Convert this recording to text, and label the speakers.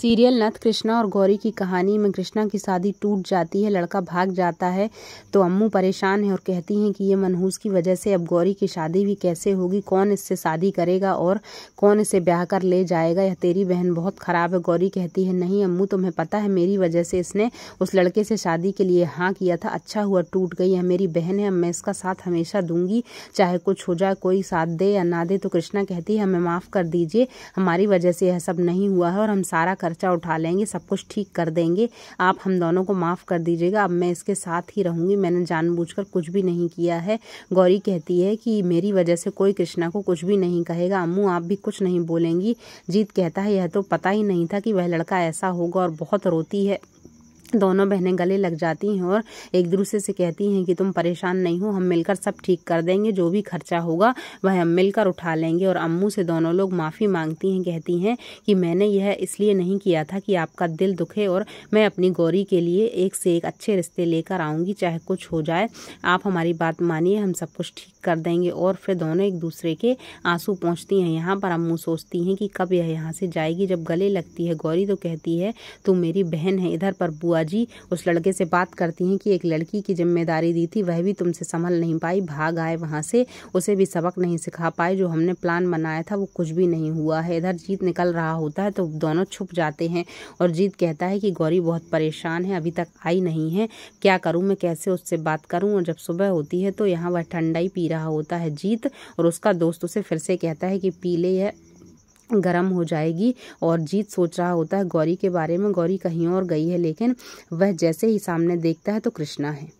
Speaker 1: serial नथ कृष्णा और गौरी की कहानी में कृष्णा की शादी टूट जाती है लड़का भाग जाता है तो अम्मू परेशान है और कहती हैं कि ये मनहूस की वजह से अब गौरी की शादी भी कैसे होगी कौन इससे शादी करेगा और कौन इसे ब्याह कर ले जाएगा यह तेरी बहन बहुत ख़राब है गौरी कहती है नहीं अम्मू तुम्हें पता है मेरी वजह से इसने उस लड़के से शादी के लिए हाँ किया था अच्छा हुआ टूट गई यह मेरी बहन है अब मैं इसका साथ हमेशा दूंगी चाहे कुछ हो जाए कोई साथ दे या ना दे तो कृष्णा कहती है हमें माफ़ कर दीजिए हमारी वजह से यह सब नहीं हुआ है और हम सारा कर खर्चा उठा लेंगे सब कुछ ठीक कर देंगे आप हम दोनों को माफ़ कर दीजिएगा अब मैं इसके साथ ही रहूँगी मैंने जानबूझकर कुछ भी नहीं किया है गौरी कहती है कि मेरी वजह से कोई कृष्णा को कुछ भी नहीं कहेगा अम्मू आप भी कुछ नहीं बोलेंगी जीत कहता है यह तो पता ही नहीं था कि वह लड़का ऐसा होगा और बहुत रोती है दोनों बहनें गले लग जाती हैं और एक दूसरे से कहती हैं कि तुम परेशान नहीं हो हम मिलकर सब ठीक कर देंगे जो भी खर्चा होगा वह हम मिलकर उठा लेंगे और अम्मू से दोनों लोग माफ़ी मांगती हैं कहती हैं कि मैंने यह इसलिए नहीं किया था कि आपका दिल दुखे और मैं अपनी गौरी के लिए एक से एक अच्छे रिश्ते लेकर आऊँगी चाहे कुछ हो जाए आप हमारी बात मानिए हम सब कुछ ठीक कर देंगे और फिर दोनों एक दूसरे के आंसू पहुँचती हैं यहाँ पर अम्मू सोचती हैं कि कब यह यहाँ से जाएगी जब गले लगती है गौरी तो कहती है तू मेरी बहन है इधर पर बुआ बुआ जी उस लड़के से बात करती हैं कि एक लड़की की जिम्मेदारी दी थी वह भी तुमसे संभल नहीं पाई भाग आए वहाँ से उसे भी सबक नहीं सिखा पाए जो हमने प्लान बनाया था वो कुछ भी नहीं हुआ है इधर जीत निकल रहा होता है तो दोनों छुप जाते हैं और जीत कहता है कि गौरी बहुत परेशान है अभी तक आई नहीं है क्या करूँ मैं कैसे उससे बात करूँ और जब सुबह होती है तो यहाँ वह ठंडाई पी रहा होता है जीत और उसका दोस्त उसे फिर से कहता है कि पी ले गर्म हो जाएगी और जीत सोच रहा होता है गौरी के बारे में गौरी कहीं और गई है लेकिन वह जैसे ही सामने देखता है तो कृष्णा है